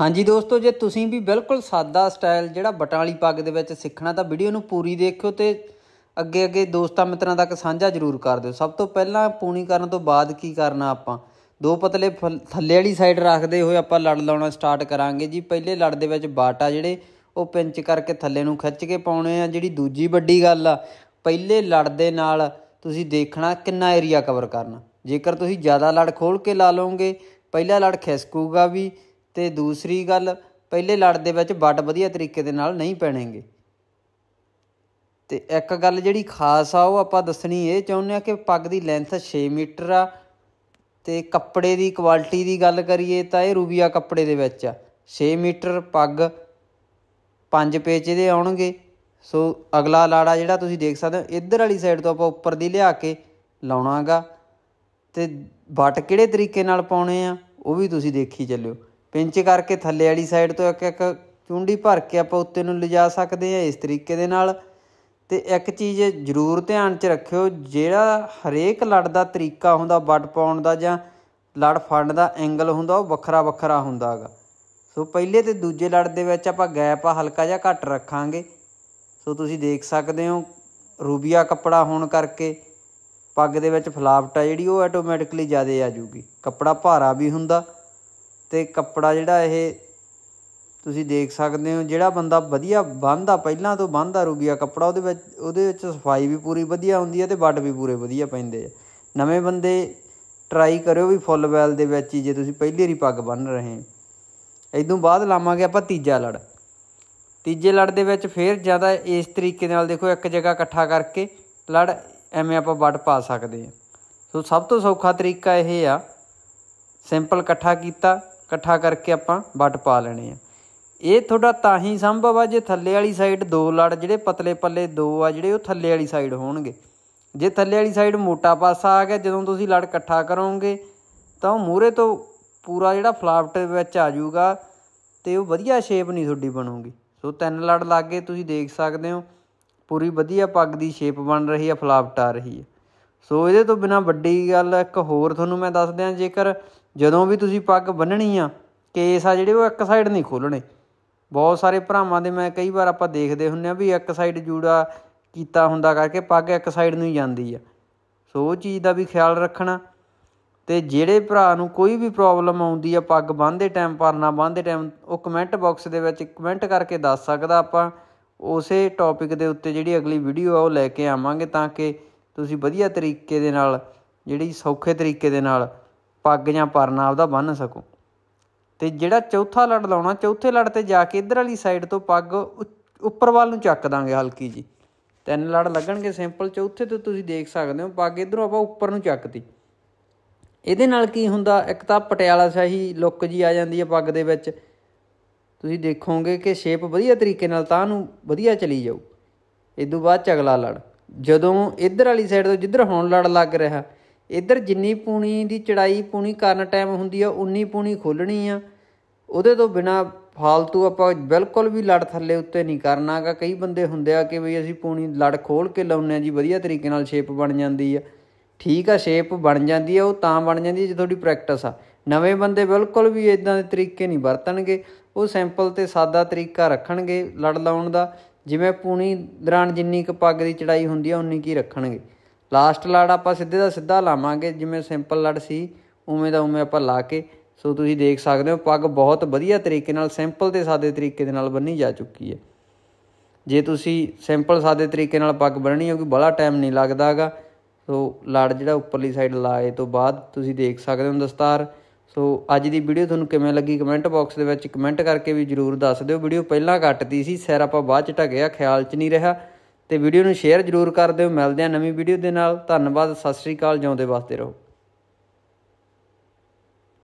ਹਾਂਜੀ ਦੋਸਤੋ ਜੇ ਤੁਸੀਂ ਵੀ ਬਿਲਕੁਲ ਸਾਦਾ ਸਟਾਈਲ ਜਿਹੜਾ ਬਟਾਂ ਵਾਲੀ ਪੱਗ ਦੇ ਵਿੱਚ ਸਿੱਖਣਾ ਤਾਂ ਵੀਡੀਓ ਨੂੰ ਪੂਰੀ ਦੇਖਿਓ ਤੇ ਅੱਗੇ ਅੱਗੇ ਦੋਸਤਾਂ ਮਿੱਤਰਾਂ ਤੱਕ ਸਾਂਝਾ ਜ਼ਰੂਰ ਕਰ ਦਿਓ ਸਭ ਤੋਂ ਪਹਿਲਾਂ ਪੂਣੀ ਕਰਨ ਤੋਂ ਬਾਅਦ ਕੀ ਕਰਨਾ ਆਪਾਂ ਦੋ ਪਤਲੇ ਥੱਲੇ ਵਾਲੀ ਸਾਈਡ ਰੱਖਦੇ ਹੋਏ ਆਪਾਂ ਲੜ ਲਾਉਣਾ ਸਟਾਰਟ ਕਰਾਂਗੇ ਜੀ ਪਹਿਲੇ ਲੜ ਦੇ ਵਿੱਚ ਬਾਟਾ ਜਿਹੜੇ ਉਹ ਪਿੰਚ ਕਰਕੇ ਥੱਲੇ ਨੂੰ ਖਿੱਚ ਕੇ ਪਾਉਣੇ ਆ ਜਿਹੜੀ ਦੂਜੀ ਵੱਡੀ ਗੱਲ ਆ ਪਹਿਲੇ ਲੜ ਦੇ ਨਾਲ ਤੁਸੀਂ ਦੇਖਣਾ ਕਿੰਨਾ ਏਰੀਆ ਕਵਰ ਕਰਨਾ ਜੇਕਰ ਤੁਸੀਂ ਜ਼ਿਆਦਾ ਲੜ ਖੋਲ ਕੇ ਲਾ ਲਓਗੇ ਪਹਿਲਾ ਲੜ ਖਿਸਕੂਗਾ ਵੀ ਤੇ ਦੂਸਰੀ ਗੱਲ ਪਹਿਲੇ ਲੜ ਦੇ ਵਿੱਚ ਵੱਟ ਵਧੀਆ ਤਰੀਕੇ ਦੇ ਨਾਲ ਨਹੀਂ ਪੈਣਗੇ ਤੇ ਇੱਕ ਗੱਲ ਜਿਹੜੀ ਖਾਸ ਆ ਉਹ ਆਪਾਂ ਦੱਸਣੀ ਇਹ ਚਾਹੁੰਦੇ ਆ ਕਿ ਪੱਗ ਦੀ ਲੈਂਥ 6 ਮੀਟਰ ਆ ਤੇ ਕੱਪੜੇ ਦੀ ਕੁਆਲਿਟੀ ਦੀ ਗੱਲ ਕਰੀਏ ਤਾਂ ਇਹ ਰੂਬੀਆ ਕੱਪੜੇ ਦੇ ਵਿੱਚ ਆ 6 ਮੀਟਰ ਪੱਗ 5 ਪੇਚ ਇਹਦੇ ਆਉਣਗੇ ਸੋ ਅਗਲਾ ਲਾੜਾ ਜਿਹੜਾ ਤੁਸੀਂ ਦੇਖ ਸਕਦੇ ਹੋ ਇੱਧਰ ਵਾਲੀ ਸਾਈਡ ਤੋਂ ਆਪਾਂ ਉੱਪਰ ਦੀ ਲਿਆ ਕੇ ਲਾਉਣਾਗਾ ਤੇ ਵਟ ਕਿਹੜੇ ਤਰੀਕੇ ਨਾਲ ਪਾਉਣੇ ਆ ਉਹ ਵੀ ਤੁਸੀਂ ਦੇਖੀ ਚੱਲਿਓ ਪਿੰਚ ਕਰਕੇ ਥੱਲੇ ਵਾਲੀ ਸਾਈਡ ਤੋਂ ਇੱਕ ਇੱਕ ਚੁੰਡੀ ਭਰ ਕੇ ਆਪਾਂ ਉੱਤੇ ਨੂੰ ਲਿਜਾ ਸਕਦੇ ਆ ਇਸ ਤਰੀਕੇ ਦੇ ਨਾਲ ਤੇ ਇੱਕ ਚੀਜ਼ ਜ਼ਰੂਰ ਧਿਆਨ 'ਚ ਰੱਖਿਓ ਜਿਹੜਾ ਹਰੇਕ ਲੜ ਦਾ ਤਰੀਕਾ ਹੁੰਦਾ ਵੱਟ ਪਾਉਣ ਦਾ ਜਾਂ ਲੜ ਫੜਨ ਦਾ ਐਂਗਲ ਹੁੰਦਾ ਉਹ ਵੱਖਰਾ ਵੱਖਰਾ ਹੁੰਦਾ ਹੈਗਾ ਸੋ ਪਹਿਲੇ ਤੇ ਦੂਜੇ ਲੜ ਦੇ ਵਿੱਚ ਆਪਾਂ ਗੈਪ ਹਲਕਾ ਜਿਹਾ ਘੱਟ ਰੱਖਾਂਗੇ ਸੋ ਤੁਸੀਂ ਦੇਖ ਸਕਦੇ ਹੋ ਰੂਬੀਆ ਕੱਪੜਾ ਹੋਣ ਕਰਕੇ ਪੱਗ ਦੇ ਵਿੱਚ ਫਲਾਪਟਾ ਜਿਹੜੀ ਉਹ ਆਟੋਮੈਟਿਕਲੀ ਜ਼ਿਆਦਾ ਆ ਜੂਗੀ ਕੱਪੜਾ ਭਾਰਾ ਵੀ ਹੁੰਦਾ ਤੇ ਕੱਪੜਾ ਜਿਹੜਾ ਇਹ ਤੁਸੀਂ ਦੇਖ ਸਕਦੇ ਹੋ ਜਿਹੜਾ ਬੰਦਾ ਵਧੀਆ ਬੰਨਦਾ ਪਹਿਲਾਂ ਤੋਂ ਬੰਨਦਾ ਰੂਬੀਆ ਕੱਪੜਾ ਉਹਦੇ ਵਿੱਚ ਉਹਦੇ ਵਿੱਚ ਸਫਾਈ ਵੀ ਪੂਰੀ ਵਧੀਆ ਹੁੰਦੀ ਹੈ ਤੇ ਵੱਟ ਵੀ ਪੂਰੇ ਵਧੀਆ ਪੈਂਦੇ ਆ ਨਵੇਂ ਬੰਦੇ ਟਰਾਈ ਕਰਿਓ ਵੀ ਫੁੱਲ ਵੈਲ ਦੇ ਵਿੱਚ ਹੀ ਜੇ ਤੁਸੀਂ ਪਹਿਲੀ ਵਾਰੀ ਪੱਗ ਬੰਨ ਰਹੇ ਇਦੋਂ ਬਾਅਦ ਲਾਵਾਂਗੇ ਆਪਾਂ ਤੀਜਾ ਲੜ ਤੀਜੇ ਲੜ ਦੇ ਵਿੱਚ ਫੇਰ ਜ਼ਿਆਦਾ ਇਸ ਤਰੀਕੇ ਨਾਲ ਦੇਖੋ ਇੱਕ ਜਗ੍ਹਾ ਇਕੱਠਾ ਕਰਕੇ ਲੜ ਐਵੇਂ ਆਪਾਂ ਵੱਟ ਪਾ ਸਕਦੇ ਆ ਸੋ ਸਭ ਤੋਂ ਸੌਖਾ ਤਰੀਕਾ ਇਹ ਆ ਸਿੰਪਲ ਇਕੱਠਾ ਕੀਤਾ ਇਕੱਠਾ ਕਰਕੇ ਆਪਾਂ ਵੱਟ ਪਾ ਲੈਣੇ ਆ ਇਹ ਤੁਹਾਡਾ ਤਾਂ ਹੀ ਸੰਭਵ ਆ ਜੇ ਥੱਲੇ ਵਾਲੀ ਸਾਈਡ ਦੋ ਲੜ ਜਿਹੜੇ ਪਤਲੇ ਪੱਲੇ ਦੋ ਆ ਜਿਹੜੇ ਉਹ ਥੱਲੇ ਵਾਲੀ ਸਾਈਡ ਹੋਣਗੇ ਜੇ ਥੱਲੇ ਵਾਲੀ ਸਾਈਡ ਮੋਟਾ ਪਾਸਾ ਆ ਗਿਆ ਜਦੋਂ ਤੁਸੀਂ ਲੜ ਇਕੱਠਾ ਕਰੋਗੇ ਤਾਂ ਉਹ ਮੂਹਰੇ ਤੋਂ ਪੂਰਾ ਜਿਹੜਾ ਫਲਾਪਟ ਵਿੱਚ ਆ ਜਾਊਗਾ ਤੇ ਉਹ ਵਧੀਆ ਸ਼ੇਪ ਨਹੀਂ ਤੁਹਾਡੀ ਬਣੂਗੀ ਸੋ ਤਿੰਨ ਲੜ ਲਾਗੇ ਤੁਸੀਂ ਦੇਖ ਸਕਦੇ ਹੋ ਪੂਰੀ ਵਧੀਆ ਪੱਗ ਦੀ ਸ਼ੇਪ ਬਣ ਰਹੀ ਹੈ ਫਲਾਪਟ ਆ ਰਹੀ ਹੈ ਸੋ ਇਹਦੇ ਤੋਂ ਬਿਨਾ ਵੱਡੀ ਗੱਲ ਇੱਕ ਹੋਰ ਤੁਹਾਨੂੰ ਮੈਂ ਦੱਸ ਦਿਆਂ ਜੇਕਰ ਜਦੋਂ ਵੀ ਤੁਸੀਂ ਪੱਗ ਬੰਨਣੀ ਆ ਕੇਸ ਆ ਜਿਹੜੇ ਉਹ ਇੱਕ ਸਾਈਡ ਨਹੀਂ ਖੋਲਣੇ ਬਹੁਤ ਸਾਰੇ ਭਰਾਵਾਂ ਦੇ ਮੈਂ ਕਈ ਵਾਰ ਆਪਾਂ ਦੇਖਦੇ ਹੁੰਨੇ ਆ ਵੀ ਇੱਕ ਸਾਈਡ ਜੂੜਾ ਕੀਤਾ ਹੁੰਦਾ ਕਰਕੇ ਪੱਗ ਇੱਕ ਸਾਈਡ ਨੂੰ ਹੀ ਜਾਂਦੀ ਆ ਸੋ ਉਹ ਚੀਜ਼ ਦਾ ਵੀ ਖਿਆਲ ਰੱਖਣਾ ਤੇ ਜਿਹੜੇ ਭਰਾ ਨੂੰ ਕੋਈ ਵੀ ਪ੍ਰੋਬਲਮ ਆਉਂਦੀ ਆ ਪੱਗ ਬੰਨਦੇ ਟਾਈਮ ਪਰਨਾ ਬੰਨਦੇ ਟਾਈਮ ਉਹ ਕਮੈਂਟ ਬਾਕਸ ਦੇ ਵਿੱਚ ਕਮੈਂਟ ਕਰਕੇ ਦੱਸ ਸਕਦਾ ਆਪਾਂ ਉਸੇ ਟੌਪਿਕ ਦੇ ਉੱਤੇ ਜਿਹੜੀ ਅਗਲੀ ਵੀਡੀਓ ਆ ਉਹ ਲੈ ਕੇ ਆਵਾਂਗੇ ਤਾਂ ਕਿ ਤੁਸੀਂ ਵਧੀਆ ਤਰੀਕੇ ਦੇ ਨਾਲ ਜਿਹੜੀ ਸੌਖੇ ਤਰੀਕੇ ਦੇ ਨਾਲ ਪੱਗ ਜਾਂ ਪਰਨਾ ਆਪਦਾ ਬੰਨ ਸਕੋ ਤੇ ਜਿਹੜਾ ਚੌਥਾ ਲੜ ਲਾਉਣਾ ਚੌਥੇ ਲੜ ਤੇ ਜਾ ਕੇ ਇਧਰ ਵਾਲੀ ਸਾਈਡ ਤੋਂ ਪੱਗ ਉੱਪਰ ਵੱਲ ਨੂੰ ਚੱਕ ਦਾਂਗੇ ਹਲਕੀ ਜੀ ਤਿੰਨ ਲੜ ਲੱਗਣਗੇ ਸਿੰਪਲ ਚੌਥੇ ਤੋਂ ਤੁਸੀਂ ਦੇਖ ਸਕਦੇ ਹੋ ਪੱਗ ਇਧਰੋਂ ਆਪਾਂ ਉੱਪਰ ਨੂੰ ਚੱਕਤੀ ਇਹਦੇ ਨਾਲ ਕੀ ਹੁੰਦਾ ਇੱਕ ਤਾਂ ਪਟਿਆਲਾ ਸ਼ਾਹੀ ਲੁੱਕ ਜੀ ਆ ਜਾਂਦੀ ਹੈ ਪੱਗ ਦੇ ਵਿੱਚ ਤੁਸੀਂ ਦੇਖੋਗੇ ਕਿ ਸ਼ੇਪ ਵਧੀਆ ਤਰੀਕੇ ਨਾਲ ਤਾਂ ਨੂੰ ਵਧੀਆ ਚਲੀ ਜਾਊ ਇਸ ਤੋਂ ਬਾਅਦ ਚਗਲਾ ਲੜ ਜਦੋਂ ਇਧਰ ਵਾਲੀ ਸਾਈਡ ਤੋਂ ਜਿੱਧਰ ਹੁਣ ਲੜ ਲੱਗ ਰਿਹਾ ਇੱਧਰ ਜਿੰਨੀ ਪੂਣੀ ਦੀ ਚੜਾਈ ਪੂਣੀ ਕਰਨ ਟਾਈਮ ਹੁੰਦੀ ਆ ਉਨੀ ਪੂਣੀ ਖੋਲਣੀ ਆ ਉਹਦੇ ਤੋਂ ਬਿਨਾ ਫਾਲਤੂ ਆਪਾਂ ਬਿਲਕੁਲ ਵੀ ਲੜ ਥੱਲੇ ਉੱਤੇ ਨਹੀਂ ਕਰਨਾਗਾ ਕਈ ਬੰਦੇ ਹੁੰਦੇ ਆ ਕਿ ਵੀ ਅਸੀਂ ਪੂਣੀ ਲੜ ਖੋਲ ਕੇ ਲਾਉਨੇ ਆ ਜੀ ਵਧੀਆ ਤਰੀਕੇ ਨਾਲ ਸ਼ੇਪ ਬਣ ਜਾਂਦੀ ਆ ਠੀਕ ਆ ਸ਼ੇਪ ਬਣ ਜਾਂਦੀ ਆ ਉਹ ਤਾਂ ਬਣ ਜਾਂਦੀ ਆ ਜੇ ਤੁਹਾਡੀ ਪ੍ਰੈਕਟਿਸ ਆ ਨਵੇਂ ਬੰਦੇ ਬਿਲਕੁਲ ਵੀ ਇਦਾਂ ਦੇ ਤਰੀਕੇ ਨਹੀਂ ਵਰਤਣਗੇ ਉਹ ਸਿੰਪਲ ਤੇ ਸਾਦਾ ਤਰੀਕਾ ਰੱਖਣਗੇ ਲੜ ਲਾਉਣ ਦਾ ਜਿਵੇਂ ਪੂਣੀ ਦਰਾਂ ਜਿੰਨੀ ਕ ਪੱਗ ਦੀ ਚੜਾਈ ਹੁੰਦੀ ਆ ਉਨੀ ਕੀ ਰੱਖਣਗੇ ਲਾਸਟ ਲੜ ਆਪਾਂ ਸਿੱਧੇ ਦਾ ਸਿੱਧਾ ਲਾਵਾਂਗੇ ਜਿਵੇਂ ਸਿੰਪਲ ਲੜ ਸੀ ਉਵੇਂ ਦਾ ਉਵੇਂ ਆਪਾਂ ਲਾ ਕੇ ਸੋ ਤੁਸੀਂ ਦੇਖ ਸਕਦੇ ਹੋ ਪੱਗ ਬਹੁਤ ਵਧੀਆ ਤਰੀਕੇ ਨਾਲ ਸਿੰਪਲ ਤੇ ਸਾਦੇ ਤਰੀਕੇ ਦੇ ਨਾਲ ਬੰਨੀ ਜਾ ਚੁੱਕੀ ਹੈ ਜੇ ਤੁਸੀਂ ਸਿੰਪਲ ਸਾਦੇ ਤਰੀਕੇ ਨਾਲ ਪੱਗ ਬੰਨਣੀ ਕਿ ਬੜਾ ਟਾਈਮ ਨਹੀਂ ਲੱਗਦਾਗਾ ਸੋ ਲੜ ਜਿਹੜਾ ਉੱਪਰਲੀ ਸਾਈਡ ਲਾਏ ਤੋਂ ਬਾਅਦ ਤੁਸੀਂ ਦੇਖ ਸਕਦੇ ਹੋ ਦਸਤਾਰ ਸੋ ਅੱਜ ਦੀ ਵੀਡੀਓ ਤੁਹਾਨੂੰ ਕਿਵੇਂ ਲੱਗੀ ਕਮੈਂਟ ਬਾਕਸ ਦੇ ਵਿੱਚ ਕਮੈਂਟ ਕਰਕੇ ਵੀ ਜਰੂਰ ਦੱਸ ਦਿਓ ਵੀਡੀਓ ਪਹਿਲਾਂ ਕੱਟਤੀ ਸੀ ਸਿਰ ਆਪਾਂ ਬਾਅਦ ਚ ਢਕਿਆ ਖਿਆਲ ਚ ਨਹੀਂ ਰਿਹਾ ਤੇ ਵੀਡੀਓ ਨੂੰ ਸ਼ੇਅਰ ਜ਼ਰੂਰ ਕਰ ਦਿਓ ਮਿਲਦੇ ਆ ਨਵੀਂ ਵੀਡੀਓ ਦੇ ਨਾਲ ਧੰਨਵਾਦ ਸਤਿ ਸ੍ਰੀ ਅਕਾਲ ਜਿਉਂਦੇ ਵਸਦੇ ਰਹੋ